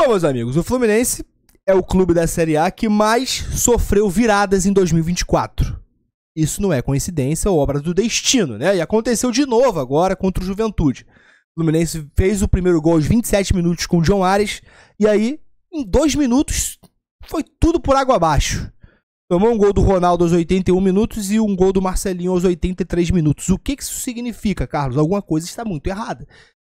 Bom, meus amigos, o Fluminense é o clube da Série A que mais sofreu viradas em 2024. Isso não é coincidência ou é obra do destino, né? E aconteceu de novo agora contra o Juventude. O Fluminense fez o primeiro gol aos 27 minutos com o John Ares e aí, em dois minutos, foi tudo por água abaixo. Tomou um gol do Ronaldo aos 81 minutos e um gol do Marcelinho aos 83 minutos. O que isso significa, Carlos? Alguma coisa está muito errada.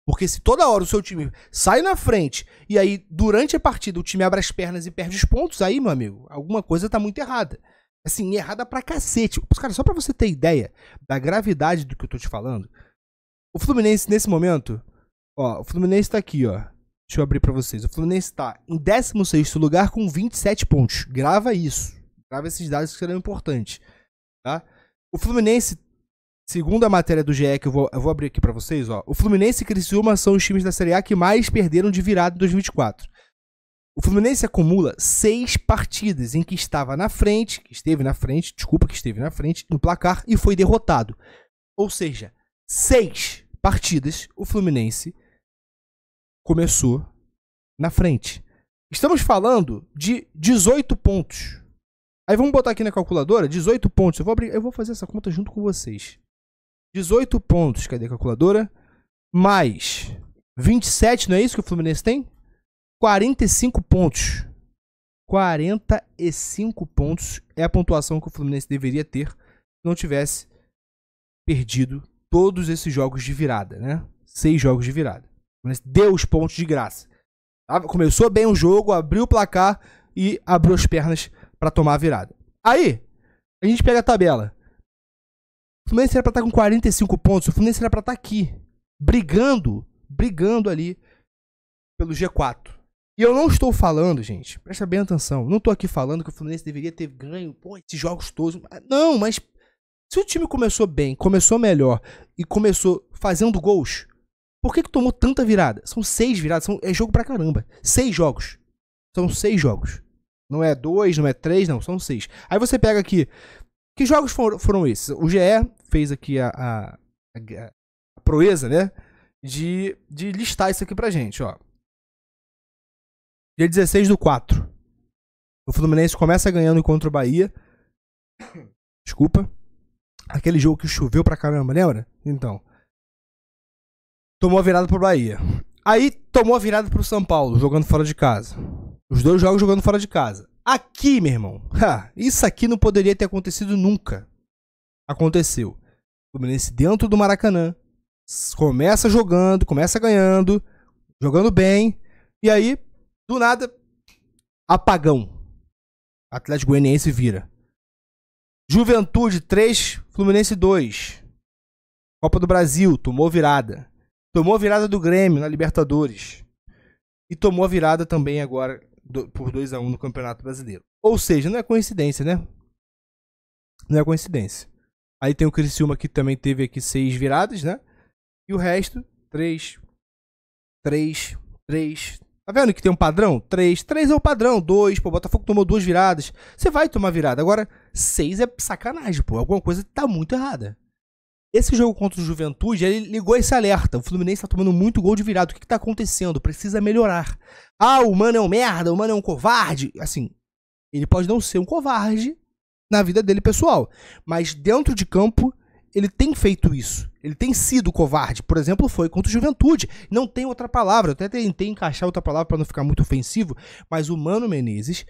Porque se toda hora o seu time sai na frente e aí durante a partida o time abre as pernas e perde os pontos, aí, meu amigo, alguma coisa tá muito errada. Assim, errada pra cacete. Cara, só pra você ter ideia da gravidade do que eu tô te falando, o Fluminense nesse momento, ó, o Fluminense tá aqui, ó. Deixa eu abrir para vocês. O Fluminense tá em 16 lugar com 27 pontos. Grava isso. Grava esses dados que serão importantes, tá? O Fluminense Segundo a matéria do GE, que eu vou, eu vou abrir aqui para vocês, ó. O Fluminense e Criciúma são os times da Série A que mais perderam de virada em 2024. O Fluminense acumula seis partidas em que estava na frente, que esteve na frente, desculpa, que esteve na frente, no placar e foi derrotado. Ou seja, seis partidas o Fluminense começou na frente. Estamos falando de 18 pontos. Aí vamos botar aqui na calculadora 18 pontos. Eu vou, abrir, eu vou fazer essa conta junto com vocês. 18 pontos. Cadê a calculadora? Mais 27, não é isso que o Fluminense tem? 45 pontos. 45 pontos é a pontuação que o Fluminense deveria ter se não tivesse perdido todos esses jogos de virada, né? Seis jogos de virada. Mas deu os pontos de graça. Começou bem o jogo, abriu o placar e abriu as pernas para tomar a virada. Aí, a gente pega a tabela. O Fluminense era pra estar tá com 45 pontos. O Fluminense era pra estar tá aqui. Brigando. Brigando ali pelo G4. E eu não estou falando, gente, presta bem atenção. Não estou aqui falando que o Fluminense deveria ter ganho pô, esses jogos todos. Não, mas se o time começou bem, começou melhor e começou fazendo gols, por que, que tomou tanta virada? São seis viradas, são, é jogo pra caramba. Seis jogos. São seis jogos. Não é dois, não é três, não, são seis. Aí você pega aqui. Que jogos for, foram esses? O GE fez aqui a, a, a, a proeza, né? De, de listar isso aqui pra gente, ó. Dia 16 do 4. O Fluminense começa ganhando contra o Bahia. Desculpa. Aquele jogo que choveu pra caramba, lembra? Então. Tomou a virada pro Bahia. Aí tomou a virada pro São Paulo, jogando fora de casa. Os dois jogos jogando fora de casa. Aqui, meu irmão. Ha, isso aqui não poderia ter acontecido nunca aconteceu. O Fluminense dentro do Maracanã começa jogando, começa ganhando, jogando bem, e aí, do nada, apagão. Atlético Goianiense vira. Juventude 3, Fluminense 2. Copa do Brasil, tomou virada. Tomou a virada do Grêmio na Libertadores. E tomou a virada também agora do, por 2 a 1 um no Campeonato Brasileiro. Ou seja, não é coincidência, né? Não é coincidência. Aí tem o Criciúma que também teve aqui seis viradas, né? E o resto, três, três, três. Tá vendo que tem um padrão? Três, três é o padrão, dois, pô, o Botafogo tomou duas viradas. Você vai tomar virada. Agora, seis é sacanagem, pô. Alguma coisa tá muito errada. Esse jogo contra o Juventude, ele ligou esse alerta. O Fluminense tá tomando muito gol de virada. O que, que tá acontecendo? Precisa melhorar. Ah, o mano é um merda, o mano é um covarde. Assim, ele pode não ser um covarde, na vida dele pessoal. Mas dentro de campo, ele tem feito isso. Ele tem sido covarde. Por exemplo, foi contra o Juventude. Não tem outra palavra. Eu até tentei encaixar outra palavra para não ficar muito ofensivo. Mas o Mano Menezes,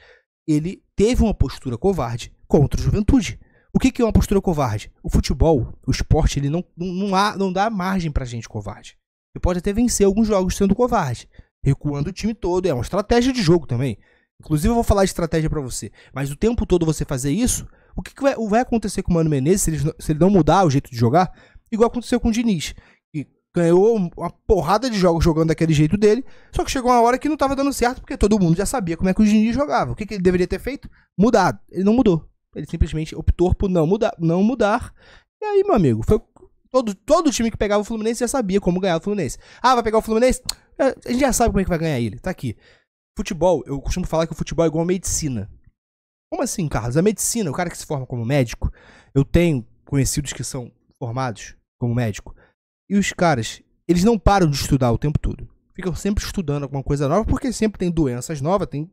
ele teve uma postura covarde contra o Juventude. O que, é uma postura covarde? O futebol, o esporte, ele não, não, há, não dá margem para gente covarde. Ele pode até vencer alguns jogos sendo covarde. Recuando o time todo. É uma estratégia de jogo também. Inclusive eu vou falar de estratégia para você. Mas o tempo todo você fazer isso, o que, que vai, vai, acontecer com o Mano Menezes se ele, se ele não mudar o jeito de jogar? Igual aconteceu com o Diniz, que ganhou uma porrada de jogos jogando daquele jeito dele, só que chegou uma hora que não tava dando certo, porque todo mundo já sabia como é que o Diniz jogava. O que, que ele deveria ter feito? Mudado. Ele não mudou. Ele simplesmente optou por não mudar. Não mudar. E aí, meu amigo, foi todo, todo time que pegava o Fluminense já sabia como ganhar o Fluminense. Ah, vai pegar o Fluminense? É, a gente já sabe como é que vai ganhar ele. Tá aqui. Futebol, eu costumo falar que o futebol é igual a medicina. Como assim, Carlos? A medicina, o cara que se forma como médico, eu tenho conhecidos que são formados como médico. E os caras, eles não param de estudar o tempo todo. Ficam sempre estudando alguma coisa nova, porque sempre tem doenças novas, tem o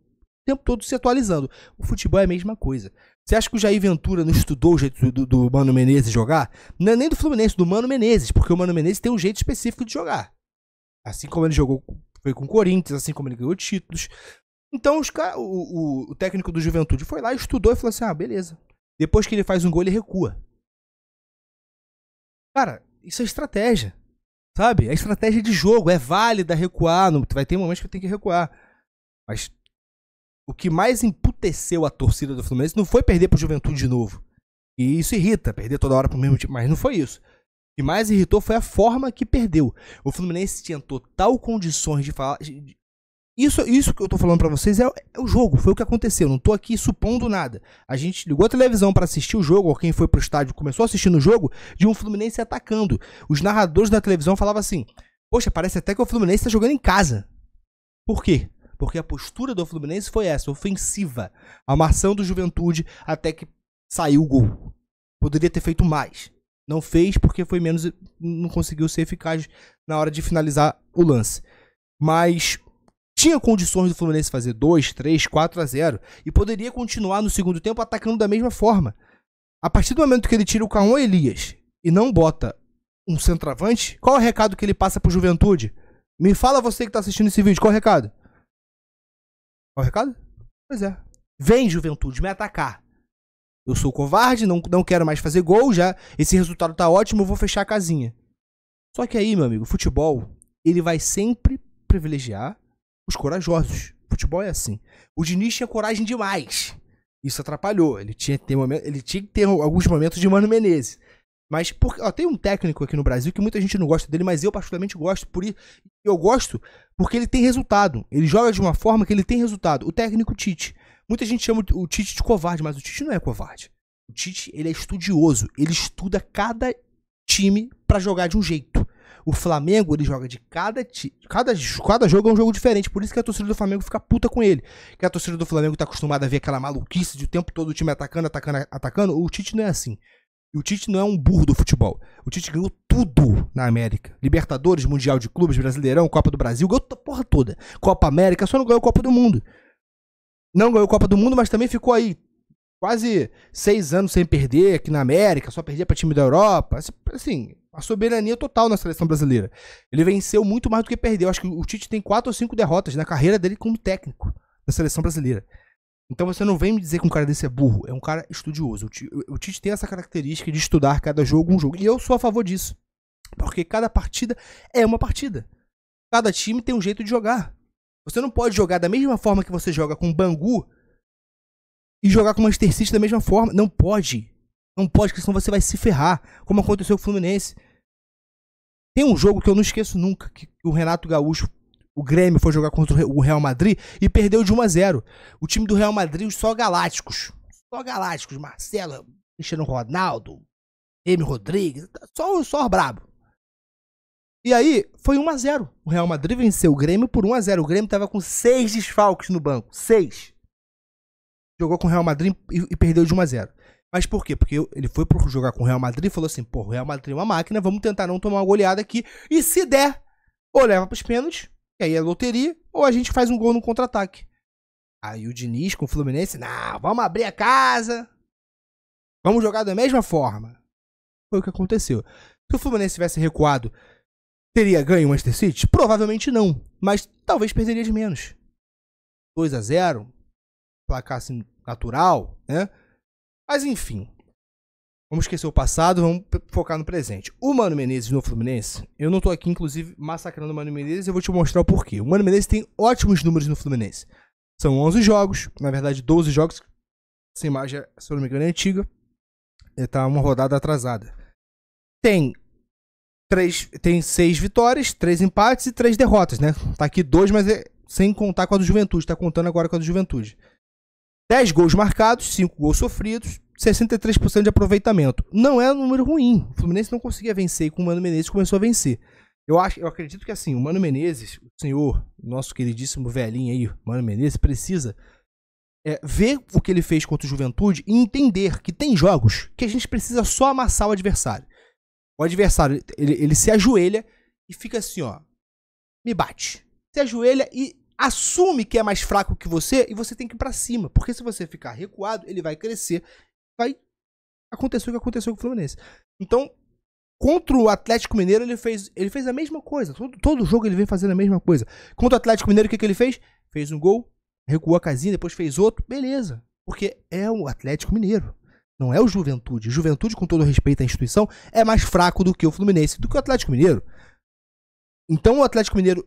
tempo todo se atualizando. O futebol é a mesma coisa. Você acha que o Jair Ventura não estudou o jeito do, do Mano Menezes jogar? Não é nem do Fluminense, do Mano Menezes, porque o Mano Menezes tem um jeito específico de jogar. Assim como ele jogou foi com o Corinthians, assim como ele ganhou títulos. Então os o, o, o técnico do Juventude foi lá, estudou e falou assim: ah, beleza. Depois que ele faz um gol, ele recua. Cara, isso é estratégia. Sabe? É estratégia de jogo. É válida recuar. Não, vai ter momentos que tem que recuar. Mas o que mais emputeceu a torcida do Fluminense não foi perder pro Juventude de novo. E isso irrita, perder toda hora pro mesmo time. Mas não foi isso que mais irritou foi a forma que perdeu. O Fluminense tinha total condições de falar. Isso, isso que eu tô falando para vocês é, é, o jogo, foi o que aconteceu. Não tô aqui supondo nada. A gente ligou a televisão para assistir o jogo, ou quem foi pro estádio começou assistindo o jogo, de um Fluminense atacando. Os narradores da televisão falavam assim: Poxa, parece até que o Fluminense tá jogando em casa. Por quê? Porque a postura do Fluminense foi essa, ofensiva. A marção do juventude até que saiu o gol. Poderia ter feito mais. Não fez porque foi menos. Não conseguiu ser eficaz na hora de finalizar o lance. Mas tinha condições do Fluminense fazer 2, 3, 4 a 0 e poderia continuar no segundo tempo atacando da mesma forma. A partir do momento que ele tira o Caon Elias e não bota um centroavante, qual é o recado que ele passa pro Juventude? Me fala você que está assistindo esse vídeo, qual é o recado? Qual é o recado? Pois é. Vem, Juventude, me atacar. Eu sou covarde, não, não quero mais fazer gol já. Esse resultado tá ótimo, eu vou fechar a casinha. Só que aí, meu amigo, futebol, ele vai sempre privilegiar os corajosos. Futebol é assim. O Diniz tinha coragem demais. Isso atrapalhou. Ele tinha que ter, momento, ele tinha que ter alguns momentos de Mano Menezes. Mas porque, ó, tem um técnico aqui no Brasil que muita gente não gosta dele, mas eu particularmente gosto. Por isso, eu gosto porque ele tem resultado. Ele joga de uma forma que ele tem resultado. O técnico Tite. Muita gente chama o Tite de covarde, mas o Tite não é covarde. O Tite, ele é estudioso, ele estuda cada time para jogar de um jeito. O Flamengo, ele joga de cada, cada cada jogo é um jogo diferente, por isso que a torcida do Flamengo fica puta com ele. Que a torcida do Flamengo tá acostumada a ver aquela maluquice de o tempo todo o time atacando, atacando, atacando, o Tite não é assim. E o Tite não é um burro do futebol. O Tite ganhou tudo na América. Libertadores, Mundial de Clubes, Brasileirão, Copa do Brasil, ganhou a porra toda. Copa América, só não ganhou a Copa do Mundo não ganhou Copa do Mundo, mas também ficou aí quase seis anos sem perder aqui na América, só perdia para time da Europa. Assim, assim, a soberania total na seleção brasileira. Ele venceu muito mais do que perdeu. Acho que o Tite tem quatro ou cinco derrotas na carreira dele como técnico da seleção brasileira. Então você não vem me dizer que um cara desse é burro, é um cara estudioso. O Tite tem essa característica de estudar cada jogo um jogo. E eu sou a favor disso. Porque cada partida é uma partida. Cada time tem um jeito de jogar. Você não pode jogar da mesma forma que você joga com Bangu e jogar com Manchester City da mesma forma. Não pode. Não pode, porque senão você vai se ferrar, como aconteceu com o Fluminense. Tem um jogo que eu não esqueço nunca, que o Renato Gaúcho, o Grêmio, foi jogar contra o Real Madrid e perdeu de 1 a 0 O time do Real Madrid, os só galácticos. Só galácticos. Marcelo, Cristiano Ronaldo, M. Rodrigues, tá só, só brabo. E aí, foi 1 a 0 O Real Madrid venceu o Grêmio por 1 a 0 O Grêmio tava com seis desfalques no banco. Seis. Jogou com o Real Madrid e, e perdeu de 1 a 0 Mas por quê? Porque ele foi pro jogar com o Real Madrid e falou assim: pô, o Real Madrid é uma máquina, vamos tentar não tomar uma goleada aqui. E se der, ou leva pros pênaltis, que aí é loteria, ou a gente faz um gol no contra-ataque. Aí o Diniz com o Fluminense, não, vamos abrir a casa. Vamos jogar da mesma forma. Foi o que aconteceu. Se o Fluminense tivesse recuado Teria ganho o Manchester City? Provavelmente não, mas talvez perderia de menos. 2 a 0 placar assim natural, né? Mas enfim, vamos esquecer o passado, vamos focar no presente. O Mano Menezes no Fluminense, eu não tô aqui, inclusive, massacrando o Mano Menezes, eu vou te mostrar o porquê. O Mano Menezes tem ótimos números no Fluminense. São 11 jogos, na verdade 12 jogos, essa imagem, é, se eu não me engano, é antiga. Ele é, tá uma rodada atrasada. Tem três, tem seis vitórias, três empates e três derrotas, né? Tá aqui dois, mas é, sem contar com a do Juventude, tá contando agora com a do Juventude. 10 gols marcados, 5 gols sofridos, 63% de aproveitamento. Não é um número ruim. O Fluminense não conseguia vencer e com o Mano Menezes começou a vencer. Eu, acho, eu acredito que assim, o Mano Menezes, o senhor, nosso queridíssimo velhinho aí, Mano Menezes, precisa é, ver o que ele fez contra o Juventude e entender que tem jogos que a gente precisa só amassar o adversário. O adversário, ele, ele se ajoelha e fica assim, ó. Me bate. Se ajoelha e assume que é mais fraco que você e você tem que ir pra cima. Porque se você ficar recuado, ele vai crescer. Vai acontecer o que aconteceu com o Fluminense. Então, contra o Atlético Mineiro, ele fez, ele fez a mesma coisa. Todo, todo jogo ele vem fazendo a mesma coisa. Contra o Atlético Mineiro, o que, que ele fez? Fez um gol, recuou a casinha, depois fez outro. Beleza. Porque é o Atlético Mineiro. Não é o Juventude. Juventude, com todo respeito à instituição, é mais fraco do que o Fluminense, do que o Atlético Mineiro. Então o Atlético Mineiro,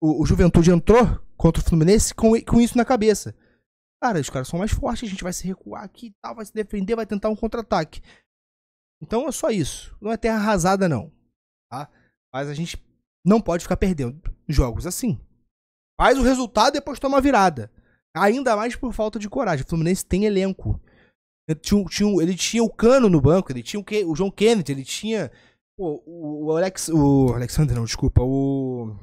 o, o Juventude entrou contra o Fluminense com, com isso na cabeça. Cara, os caras são mais fortes, a gente vai se recuar aqui e tal, vai se defender, vai tentar um contra-ataque. Então é só isso. Não é terra arrasada, não. Tá? Mas a gente não pode ficar perdendo jogos assim. Faz o resultado e depois toma a virada. Ainda mais por falta de coragem. O Fluminense tem elenco. Ele tinha, tinha, ele tinha o Cano no banco, ele tinha o, Ke, o John Kennedy, ele tinha o, o, Alex, o Alexander, não, desculpa, o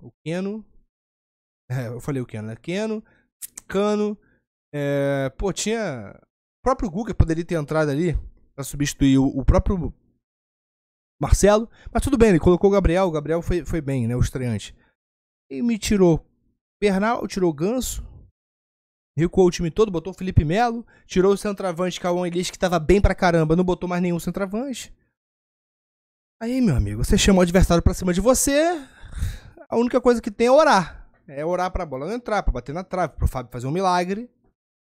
o Keno, é, eu falei o Keno, né? Keno, Cano, é, pô, tinha o próprio Guga poderia ter entrado ali para substituir o, o próprio Marcelo, mas tudo bem, ele colocou o Gabriel, o Gabriel foi, foi bem, né, o estreante. E me tirou Bernal, tirou Ganso, recuou o time todo, botou o Felipe Melo, tirou o centroavante Cauã é Elias, que tava bem pra caramba, não botou mais nenhum centroavante. Aí, meu amigo, você chama o adversário pra cima de você, a única coisa que tem é orar. É orar pra bola não entrar, pra bater na trave, pro Fábio fazer um milagre.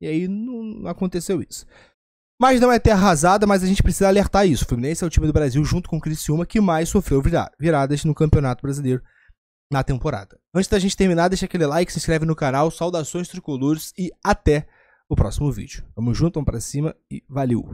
E aí não aconteceu isso. Mas não é ter arrasada, mas a gente precisa alertar isso. O Fluminense é o time do Brasil, junto com o Criciúma, que mais sofreu viradas no Campeonato Brasileiro na temporada. Antes da gente terminar, deixa aquele like, se inscreve no canal, saudações tricolores e até o próximo vídeo. Tamo junto, vamos pra cima e valeu!